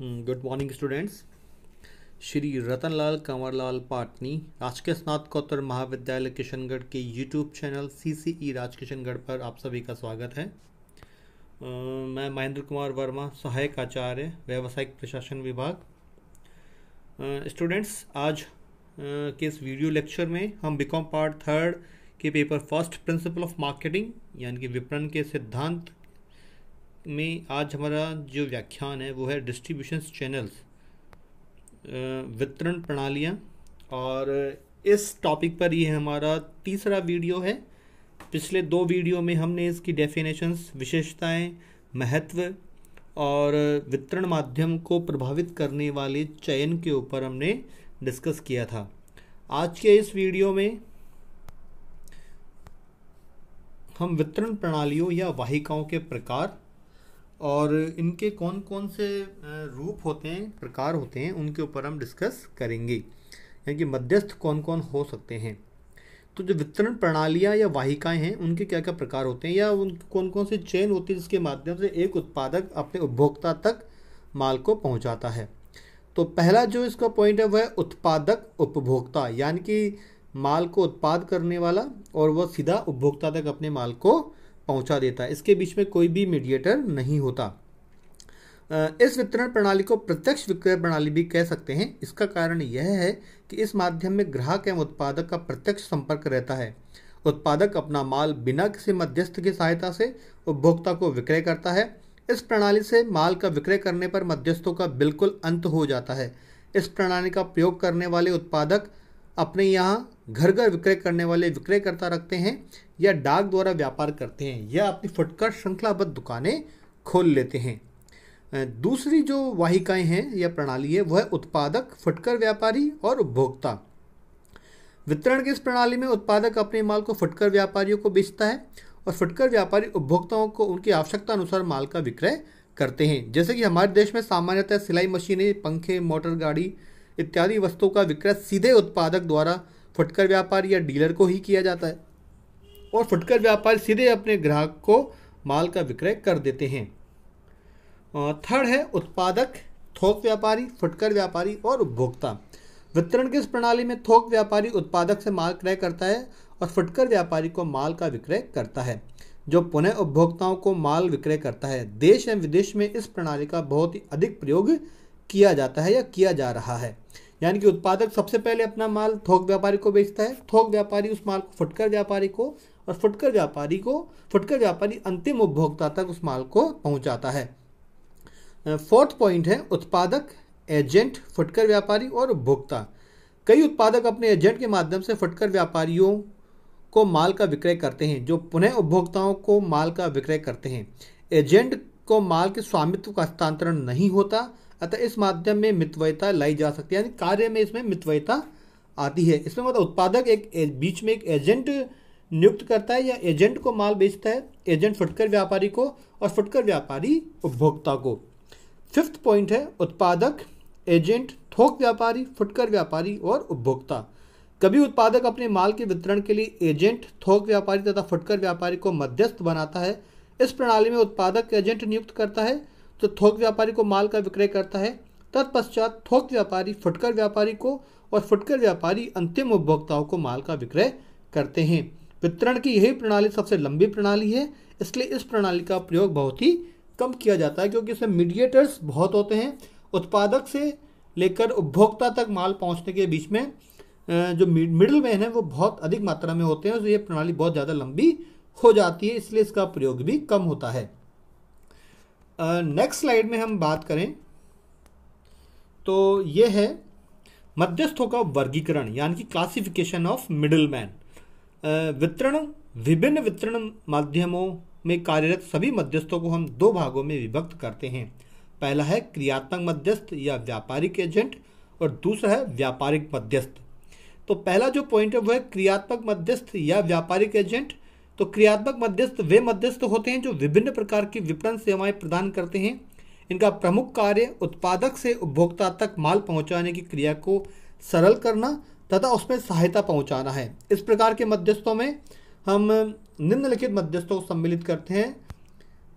good morning students Shri Ratanlal Kanwarlal Patni राजकीय स्नातकोत्तर महाविद्यालय किशनगढ़ के YouTube channel C C E Raj Kishangarh पर आप सभी का स्वागत है uh, मैं महेंद्र कुमार वर्मा सहायक आचार्य व्यावसायिक प्रशासन विभाग स्टूडेंट्स uh, आज uh, के इस वीडियो लेक्चर में हम बीकॉम पार्ट थर्ड के paper first principle of marketing यानी कि विपणन के सिद्धांत में आज हमारा जो व्याख्यान है वो है डिस्ट्रीब्यूशन चैनल्स वितरण प्रणालियाँ और इस टॉपिक पर ये हमारा तीसरा वीडियो है पिछले दो वीडियो में हमने इसकी डेफिनेशंस विशेषताएं महत्व और वितरण माध्यम को प्रभावित करने वाले चयन के ऊपर हमने डिस्कस किया था आज के इस वीडियो में हम वितरण प्रणालियों या वाहिकाओं के प्रकार और इनके कौन कौन से रूप होते हैं प्रकार होते हैं उनके ऊपर हम डिस्कस करेंगे यानी कि मध्यस्थ कौन कौन हो सकते हैं तो जो वितरण प्रणालियाँ या वाहिकाएँ हैं उनके क्या क्या प्रकार होते हैं या उन कौन कौन से चेन होती है जिसके माध्यम से एक उत्पादक अपने उपभोक्ता तक माल को पहुँचाता है तो पहला जो इसका पॉइंट है वह उत्पादक उपभोक्ता यानी कि माल को उत्पाद करने वाला और वह सीधा उपभोक्ता तक अपने माल को पहुंचा देता है इसके बीच में कोई भी मीडिएटर नहीं होता इस वितरण प्रणाली को प्रत्यक्ष विक्रय प्रणाली भी कह सकते हैं इसका कारण यह है कि इस माध्यम में ग्राहक एवं उत्पादक का प्रत्यक्ष संपर्क रहता है उत्पादक अपना माल बिना किसी मध्यस्थ की सहायता से उपभोक्ता को विक्रय करता है इस प्रणाली से माल का विक्रय करने पर मध्यस्थों का बिल्कुल अंत हो जाता है इस प्रणाली का प्रयोग करने वाले उत्पादक अपने यहाँ घर घर विक्रय करने वाले विक्रयकर्ता रखते हैं या डाक द्वारा व्यापार करते हैं या अपनी फुटकर श्रृंखलाबद्ध दुकानें खोल लेते हैं दूसरी जो वाहिकाएं हैं या प्रणाली है वह उत्पादक फुटकर व्यापारी और उपभोक्ता वितरण की इस प्रणाली में उत्पादक अपने माल को फुटकर व्यापारियों को बेचता है और फुटकर व्यापारी उपभोक्ताओं को उनकी आवश्यकता अनुसार माल का विक्रय करते हैं जैसे कि हमारे देश में सामान्यतः सिलाई मशीनें पंखे मोटर गाड़ी इत्यादि वस्तुओं का विक्रय सीधे उत्पादक द्वारा फुटकर व्यापारी या डीलर को ही किया जाता है और फुटकर व्यापारी सीधे अपने ग्राहक को माल का विक्रय कर देते हैं थर्ड है उत्पादक थोक व्यापारी फुटकर व्यापारी और उपभोक्ता वितरण की इस प्रणाली में थोक व्यापारी उत्पादक से माल क्रय करता है और फुटकर व्यापारी को माल का विक्रय करता है जो पुनः उपभोक्ताओं को माल विक्रय करता है देश एवं विदेश में इस प्रणाली का बहुत ही अधिक प्रयोग किया जाता है या किया जा रहा है यानी कि उत्पादक सबसे पहले अपना माल थोक व्यापारी को बेचता है थोक व्यापारी उस माल को फुटकर व्यापारी को और फुटकर व्यापारी को फुटकर व्यापारी अंतिम उपभोक्ता तक उस माल को पहुंचाता है फोर्थ पॉइंट है उत्पादक एजेंट फुटकर व्यापारी और उपभोक्ता कई उत्पादक अपने एजेंट के माध्यम से फुटकर व्यापारियों को माल का विक्रय करते हैं जो पुनः उपभोक्ताओं को माल का विक्रय करते हैं एजेंट को माल के स्वामित्व का हस्तांतरण नहीं होता अतः इस माध्यम में मितवयता लाई जा सकती है यानी कार्य में इसमें मितवयता आती है इसमें मतलब उत्पादक एक बीच में एक एजेंट नियुक्त करता है या एजेंट को माल बेचता है एजेंट फुटकर व्यापारी को और फुटकर व्यापारी उपभोक्ता को फिफ्थ पॉइंट है उत्पादक एजेंट थोक व्यापारी फुटकर व्यापारी और उपभोक्ता कभी उत्पादक अपने माल के वितरण के लिए एजेंट थोक व्यापारी तथा फुटकर व्यापारी को मध्यस्थ बनाता है इस प्रणाली में उत्पादक एजेंट नियुक्त करता है तो थोक व्यापारी को माल का विक्रय करता है तत्पश्चात थोक व्यापारी फुटकर व्यापारी को और फुटकर व्यापारी अंतिम उपभोक्ताओं को माल का विक्रय करते हैं वितरण की यही प्रणाली सबसे लंबी प्रणाली है इसलिए इस प्रणाली का प्रयोग बहुत ही कम किया जाता है क्योंकि इसमें मीडिएटर्स बहुत होते हैं उत्पादक से लेकर उपभोक्ता तक माल पहुंचने के बीच में जो मिडल मैन है वो बहुत अधिक मात्रा में होते हैं तो ये प्रणाली बहुत ज़्यादा लंबी हो जाती है इसलिए इसका प्रयोग भी कम होता है नेक्स्ट स्लाइड में हम बात करें तो ये है मध्यस्थों का वर्गीकरण यानी कि क्लासिफिकेशन ऑफ मिडिल मैन वितरण विभिन्न वितरण माध्यमों में कार्यरत सभी मध्यस्थों को हम दो भागों में विभक्त करते हैं पहला है क्रियात्मक मध्यस्थ या व्यापारिक एजेंट और दूसरा है व्यापारिक मध्यस्थ तो पहला जो पॉइंट है वह है क्रियात्मक मध्यस्थ या व्यापारिक एजेंट तो क्रियात्मक मध्यस्थ वे मध्यस्थ होते हैं जो विभिन्न प्रकार की विपणन सेवाएं प्रदान करते हैं इनका प्रमुख कार्य उत्पादक से उपभोक्ता तक माल पहुंचाने की क्रिया को सरल करना तथा उसमें सहायता पहुंचाना है इस प्रकार के मध्यस्थों में हम निम्नलिखित मध्यस्थों को सम्मिलित करते हैं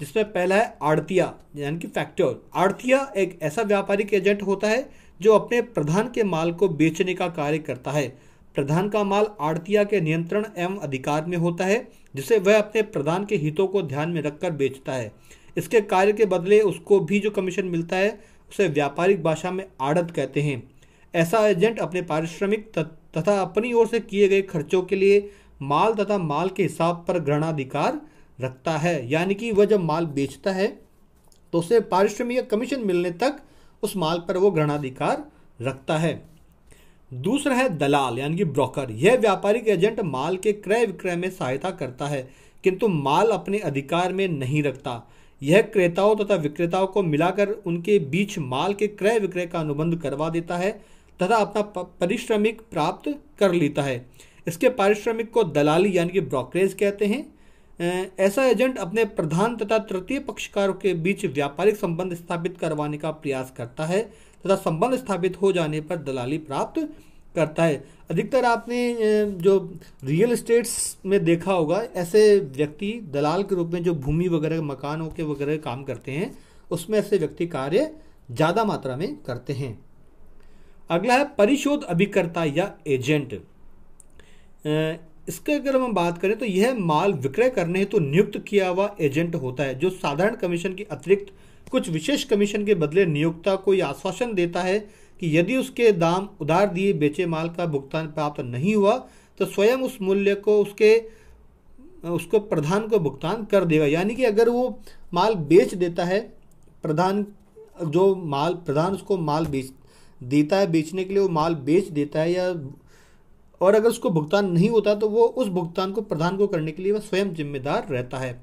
जिसमें पहला है आड़तिया यानी कि फैक्टर आड़तिया एक ऐसा व्यापारिक एजेंट होता है जो अपने प्रधान के माल को बेचने का कार्य करता है प्रधान का माल आड़तिया के नियंत्रण एवं अधिकार में होता है जिसे वह अपने प्रधान के हितों को ध्यान में रखकर बेचता है इसके कार्य के बदले उसको भी जो कमीशन मिलता है उसे व्यापारिक भाषा में आड़त कहते हैं ऐसा एजेंट अपने पारिश्रमिक तथा अपनी ओर से किए गए खर्चों के लिए माल तथा माल के हिसाब पर ग्रहणाधिकार रखता है यानी कि वह जब माल बेचता है तो उसे पारिश्रमिक या कमीशन मिलने तक उस माल पर वो ग्रहणाधिकार रखता है दूसरा है दलाल यानी कि ब्रोकर यह व्यापारिक एजेंट माल के क्रय विक्रय में सहायता करता है किंतु माल अपने अधिकार में नहीं रखता यह क्रेताओं तथा विक्रेताओं को मिलाकर उनके बीच माल के क्रय विक्रय का अनुबंध करवा देता है तथा अपना परिश्रमिक प्राप्त कर लेता है इसके पारिश्रमिक को दलाली यानी कि ब्रोकरेज कहते हैं ऐसा एजेंट अपने प्रधान तथा तृतीय पक्षकारों के बीच व्यापारिक संबंध स्थापित करवाने का प्रयास करता है तथा संबंध स्थापित हो जाने पर दलाली प्राप्त करता है अधिकतर आपने जो रियल इस्टेट्स में देखा होगा ऐसे व्यक्ति दलाल के रूप में जो भूमि वगैरह मकानों के वगैरह काम करते हैं उसमें ऐसे व्यक्ति कार्य ज़्यादा मात्रा में करते हैं अगला है परिशोध अभिकर्ता या एजेंट इसके अगर हम बात करें तो यह माल विक्रय करने हेतु तो नियुक्त किया हुआ एजेंट होता है जो साधारण कमीशन के अतिरिक्त कुछ विशेष कमीशन के बदले नियोक्ता को यह आश्वासन देता है कि यदि उसके दाम उधार दिए बेचे माल का भुगतान प्राप्त नहीं हुआ तो स्वयं उस मूल्य को उसके उसको प्रधान को भुगतान कर देगा यानी कि अगर वो माल बेच देता है प्रधान जो माल प्रधान उसको माल बेच देता है बेचने के लिए वो माल बेच देता है या और अगर उसको भुगतान नहीं होता तो वो उस भुगतान को प्रधान को करने के लिए वह स्वयं जिम्मेदार रहता है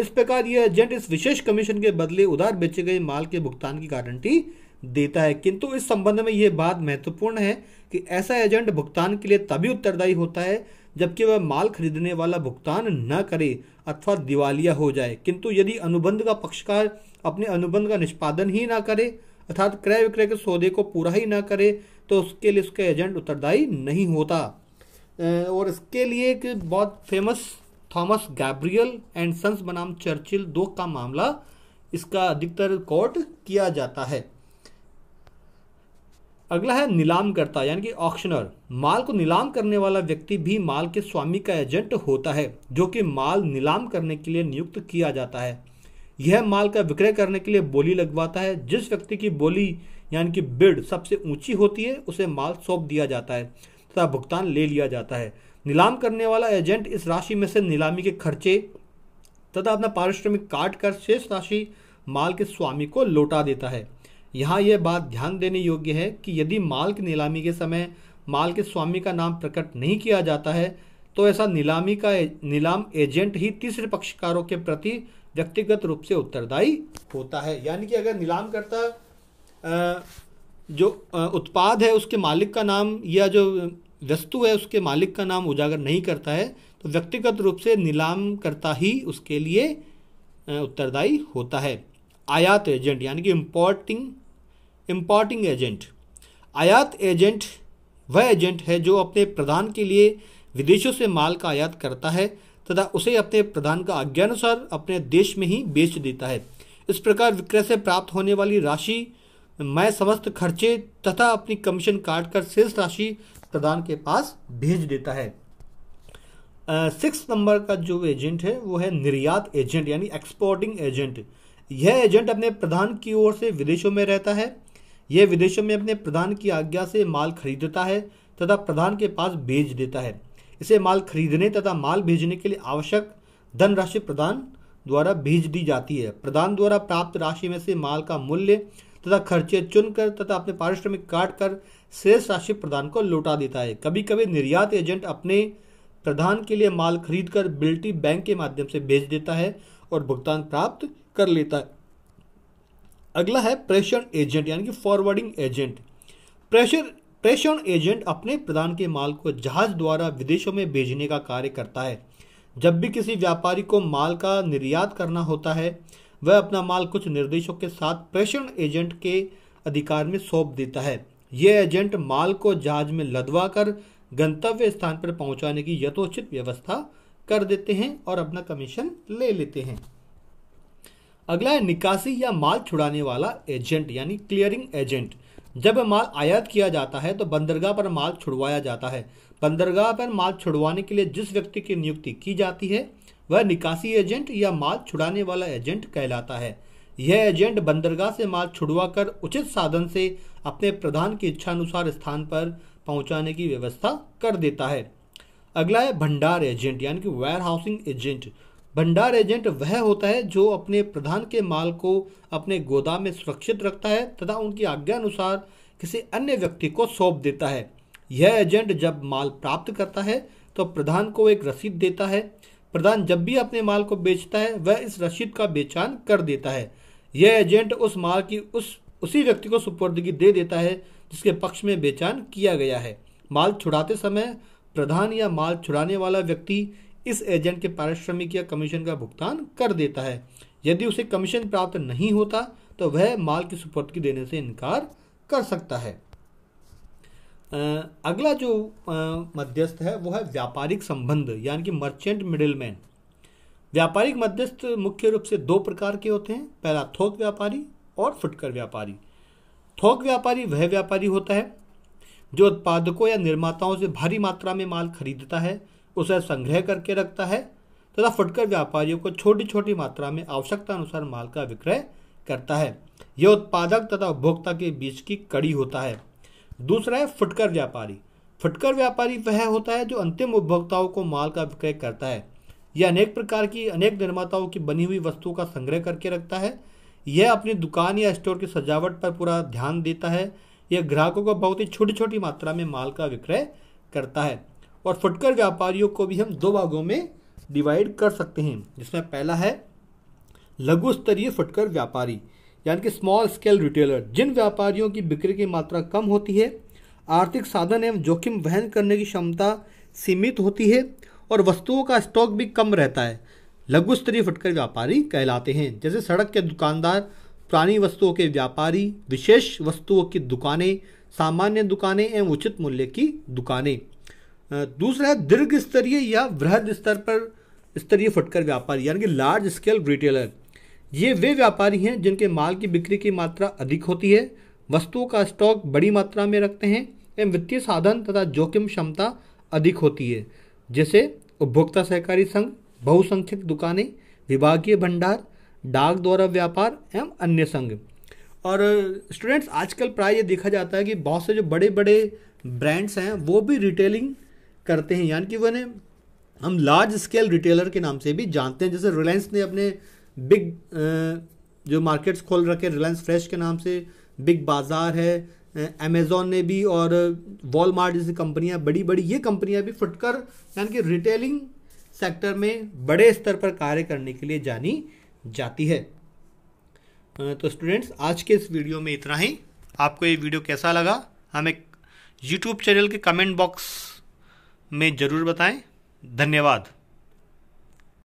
इस प्रकार यह एजेंट इस विशेष कमीशन के बदले उधार बेचे गए माल के भुगतान की गारंटी देता है किंतु इस संबंध में यह बात महत्वपूर्ण है कि ऐसा एजेंट भुगतान के लिए तभी उत्तरदायी होता है जबकि वह माल खरीदने वाला भुगतान न करे अथवा दिवालिया हो जाए किंतु यदि अनुबंध का पक्षकार अपने अनुबंध का निष्पादन ही ना करे अर्थात क्रय विक्रय के सौदे को पूरा ही ना करे तो उसके लिए उसका एजेंट उत्तरदायी नहीं होता और इसके लिए एक बहुत famous Thomas Gabriel and Sons बनाम चर्चिल दो का मामला इसका अधिकतर कोर्ट किया जाता है अगला है नीलामकर्ता यानी कि ऑक्शनर माल को नीलाम करने वाला व्यक्ति भी माल के स्वामी का एजेंट होता है जो कि माल नीलाम करने के लिए नियुक्त किया जाता है यह माल का विक्रय करने के लिए बोली लगवाता है जिस व्यक्ति की बोली यानी कि बिड सबसे ऊंची होती है उसे माल सौंप दिया जाता है तथा भुगतान ले लिया जाता है नीलाम करने वाला एजेंट इस राशि में से नीलामी के खर्चे तथा अपना पारिश्रमिक काट कर शेष राशि माल के स्वामी को लौटा देता है यहाँ यह बात ध्यान देने योग्य है कि यदि माल की नीलामी के समय माल के स्वामी का नाम प्रकट नहीं किया जाता है तो ऐसा नीलामी का नीलाम एजेंट ही तीसरे पक्षकारों के प्रति व्यक्तिगत रूप से उत्तरदायी होता है यानी कि अगर नीलाम करता जो उत्पाद है उसके मालिक का नाम या जो वस्तु है उसके मालिक का नाम उजागर नहीं करता है तो व्यक्तिगत रूप से नीलाम करता ही उसके लिए उत्तरदायी होता है आयात एजेंट यानी कि इम्पोर्टिंग इम्पोर्टिंग एजेंट आयात एजेंट वह एजेंट है जो अपने प्रधान के लिए विदेशों से माल का आयात करता है तथा उसे अपने प्रधान का आज्ञानुसार अपने देश में ही बेच देता है इस प्रकार विक्रय से प्राप्त होने वाली राशि मैं समस्त खर्चे तथा अपनी कमीशन काट कर शेष राशि प्रधान के पास भेज देता है सिक्स uh, नंबर का जो एजेंट है वो है निर्यात एजेंट यानी एक्सपोर्टिंग एजेंट यह एजेंट अपने प्रधान की ओर से विदेशों में रहता है यह विदेशों में अपने प्रधान की आज्ञा से माल खरीदता है तथा प्रधान के पास बेच देता है इसे माल खरीदने तथा माल भेजने के लिए आवश्यक धनराशि प्रदान द्वारा भेज दी जाती है प्रदान द्वारा प्राप्त राशि में से माल का मूल्य तथा खर्चे चुनकर तथा अपने पारिश्रमिक काट कर शेष राशि प्रदान को लौटा देता है कभी कभी निर्यात एजेंट अपने प्रधान के लिए माल खरीद कर बिल्टी बैंक के माध्यम से भेज देता है और भुगतान प्राप्त कर लेता है अगला है प्रेषण एजेंट यानी कि फॉरवर्डिंग एजेंट प्रेशर प्रेषण एजेंट अपने प्रदान के माल को जहाज द्वारा विदेशों में भेजने का कार्य करता है जब भी किसी व्यापारी को माल का निर्यात करना होता है वह अपना माल कुछ निर्देशों के साथ प्रेषण एजेंट के अधिकार में सौंप देता है यह एजेंट माल को जहाज में लदवा कर गंतव्य स्थान पर पहुंचाने की यथोचित व्यवस्था कर देते हैं और अपना कमीशन ले लेते हैं अगला है निकासी या माल छुड़ाने वाला एजेंट यानी क्लियरिंग एजेंट जब माल आयात किया जाता है तो बंदरगाह पर माल छुड़वाया जाता है बंदरगाह पर माल छुड़वाने के लिए जिस व्यक्ति की नियुक्ति की जाती है वह निकासी एजेंट या माल छुड़ाने वाला एजेंट कहलाता है यह एजेंट बंदरगाह से माल छुड़वा कर उचित साधन से अपने प्रधान की इच्छानुसार स्थान पर पहुंचाने की व्यवस्था कर देता है अगला है भंडार एजेंट यानी कि वेयर हाउसिंग एजेंट भंडार एजेंट वह होता है जो अपने प्रधान के माल को अपने गोदाम में सुरक्षित रखता है तथा उनकी आज्ञा अनुसार किसी अन्य व्यक्ति को सौंप देता है यह एजेंट जब माल प्राप्त करता है तो प्रधान को एक रसीद देता है प्रधान जब भी अपने माल को बेचता है वह इस रसीद का बेचान कर देता है यह एजेंट उस माल की उस उसी व्यक्ति को सुपुर्दगी दे देता है जिसके पक्ष में बेचान किया गया है माल छुड़ाते समय प्रधान या माल छुड़ाने वाला व्यक्ति इस एजेंट के पारिश्रमिक या कमीशन का भुगतान कर देता है यदि उसे कमीशन प्राप्त नहीं होता तो वह माल की सुपुर्दगी देने से इनकार कर सकता है अगला जो मध्यस्थ है वो है व्यापारिक संबंध यानी कि मर्चेंट मिडिलमैन व्यापारिक मध्यस्थ मुख्य रूप से दो प्रकार के होते हैं पहला थोक व्यापारी और फुटकर व्यापारी थोक व्यापारी वह व्यापारी होता है जो उत्पादकों या निर्माताओं से भारी मात्रा में माल खरीदता है उसे संग्रह करके रखता है तथा तो फुटकर व्यापारियों को छोटी छोटी मात्रा में आवश्यकता अनुसार माल का विक्रय करता है यह उत्पादक तथा उपभोक्ता के बीच की कड़ी होता है दूसरा है फुटकर व्यापारी फुटकर व्यापारी वह होता है जो अंतिम उपभोक्ताओं को माल का विक्रय करता है यह अनेक प्रकार की अनेक निर्माताओं की बनी हुई वस्तुओं का संग्रह करके रखता है यह अपनी दुकान या स्टोर की सजावट पर पूरा ध्यान देता है यह ग्राहकों को बहुत ही छोटी छोटी मात्रा में माल का विक्रय करता है और फुटकर व्यापारियों को भी हम दो भागों में डिवाइड कर सकते हैं जिसमें पहला है लघु स्तरीय फुटकर व्यापारी यानी कि स्मॉल स्केल रिटेलर जिन व्यापारियों की बिक्री की मात्रा कम होती है आर्थिक साधन एवं जोखिम वहन करने की क्षमता सीमित होती है और वस्तुओं का स्टॉक भी कम रहता है लघु स्तरीय फुटकर व्यापारी कहलाते हैं जैसे सड़क के दुकानदार पुरानी वस्तुओं के व्यापारी विशेष वस्तुओं की दुकानें सामान्य दुकानें एवं उचित मूल्य की दुकानें दूसरा है दीर्घ स्तरीय या वृहद स्तर पर स्तरीय फुटकर व्यापारी यानी कि लार्ज स्केल रिटेलर ये वे व्यापारी हैं जिनके माल की बिक्री की मात्रा अधिक होती है वस्तुओं का स्टॉक बड़ी मात्रा में रखते हैं एवं वित्तीय साधन तथा जोखिम क्षमता अधिक होती है जैसे उपभोक्ता सहकारी संघ बहुसंख्यक दुकानें विभागीय भंडार डाक द्वारा व्यापार एवं अन्य संघ और स्टूडेंट्स आजकल प्राय ये देखा जाता है कि बहुत से जो बड़े बड़े ब्रांड्स हैं वो भी रिटेलिंग करते हैं यानी कि ने हम लार्ज स्केल रिटेलर के नाम से भी जानते हैं जैसे रिलायंस ने अपने बिग जो मार्केट्स खोल रखे रिलायंस फ्रेश के नाम से बिग बाज़ार है अमेज़ोन ने भी और वॉलमार्ट जैसी कंपनियां बड़ी बड़ी ये कंपनियां भी फुटकर यानी कि रिटेलिंग सेक्टर में बड़े स्तर पर कार्य करने के लिए जानी जाती है तो स्टूडेंट्स आज के इस वीडियो में इतना ही आपको ये वीडियो कैसा लगा हमें यूट्यूब चैनल के कमेंट बॉक्स में ज़रूर बताएं धन्यवाद